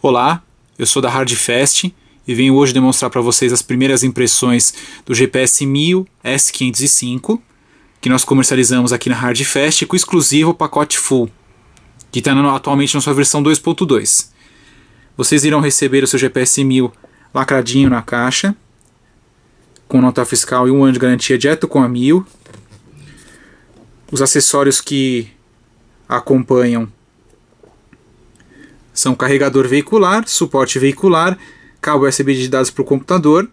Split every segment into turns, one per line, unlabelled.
Olá, eu sou da Hardfest e venho hoje demonstrar para vocês as primeiras impressões do GPS 1000 S505 que nós comercializamos aqui na Hardfest com exclusivo pacote full, que está atualmente na sua versão 2.2. Vocês irão receber o seu GPS 1000 lacradinho na caixa, com nota fiscal e um ano de garantia direto com a 1000. Os acessórios que acompanham são carregador veicular, suporte veicular, cabo USB de dados para o computador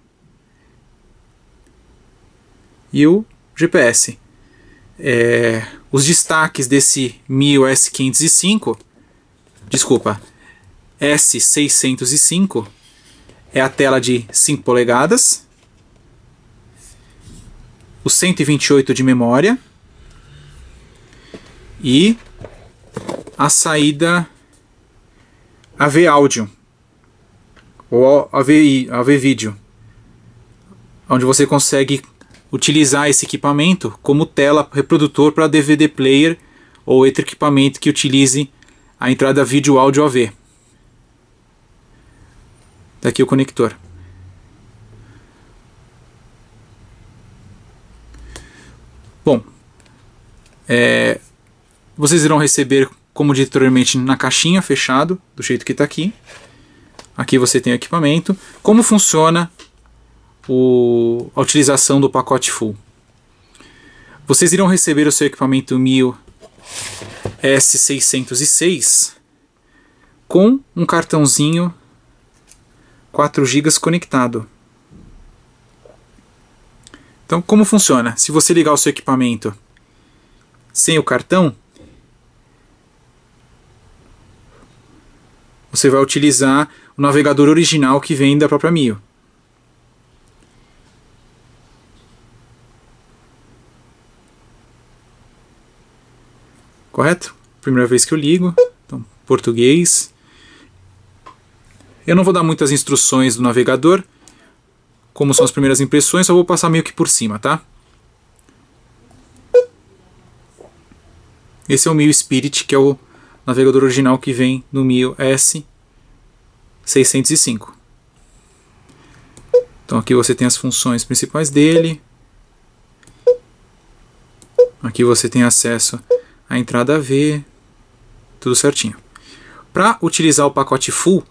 e o GPS. É, os destaques desse MIO S505, desculpa, S605, é a tela de 5 polegadas, o 128 de memória e a saída AV áudio ou AV vídeo, onde você consegue utilizar esse equipamento como tela reprodutor para DVD player ou outro equipamento que utilize a entrada vídeo áudio AV. Daqui o conector. Bom, é, vocês irão receber como dito anteriormente, na caixinha fechado, do jeito que está aqui. Aqui você tem o equipamento. Como funciona o, a utilização do pacote full? Vocês irão receber o seu equipamento 1000 S606 com um cartãozinho 4 GB conectado. Então, como funciona? Se você ligar o seu equipamento sem o cartão, você vai utilizar o navegador original que vem da própria Mio. Correto? Primeira vez que eu ligo, então português. Eu não vou dar muitas instruções do navegador, como são as primeiras impressões, só vou passar meio que por cima, tá? Esse é o Mio Spirit, que é o navegador original que vem no Mio S 605. Então aqui você tem as funções principais dele. Aqui você tem acesso à entrada AV, tudo certinho. Para utilizar o pacote full,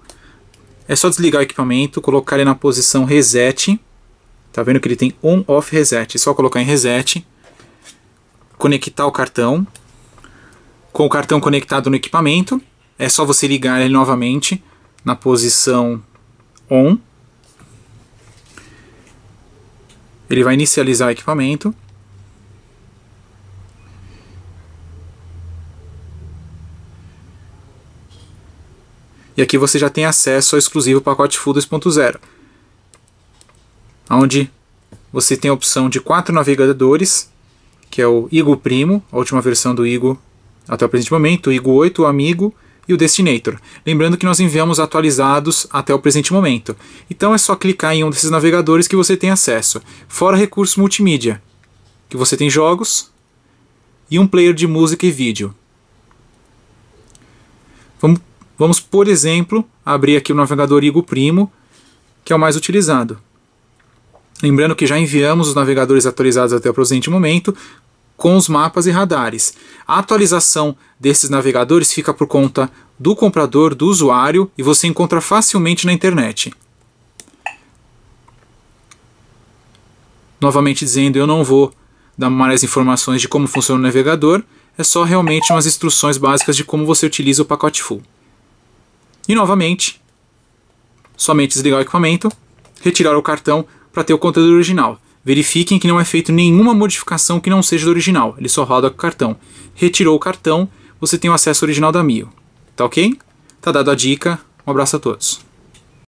é só desligar o equipamento, colocar ele na posição reset. Tá vendo que ele tem on off reset, é só colocar em reset. Conectar o cartão. Com o cartão conectado no equipamento, é só você ligar ele novamente na posição on. Ele vai inicializar o equipamento. E aqui você já tem acesso ao exclusivo pacote full 2.0, onde você tem a opção de quatro navegadores, que é o Igo Primo, a última versão do Igo até o presente momento, o Igo 8, o Amigo, e o Destinator. Lembrando que nós enviamos atualizados até o presente momento. Então é só clicar em um desses navegadores que você tem acesso. Fora recursos multimídia, que você tem jogos e um player de música e vídeo. Vamos, vamos por exemplo, abrir aqui o navegador Igo Primo, que é o mais utilizado. Lembrando que já enviamos os navegadores atualizados até o presente momento, com os mapas e radares. A atualização desses navegadores fica por conta do comprador, do usuário, e você encontra facilmente na internet. Novamente dizendo, eu não vou dar mais informações de como funciona o navegador, é só realmente umas instruções básicas de como você utiliza o pacote full. E novamente, somente desligar o equipamento, retirar o cartão para ter o conteúdo original. Verifiquem que não é feito nenhuma modificação que não seja do original, ele só roda com o cartão. Retirou o cartão, você tem o acesso original da Mio. Tá ok? Tá dado a dica, um abraço a todos.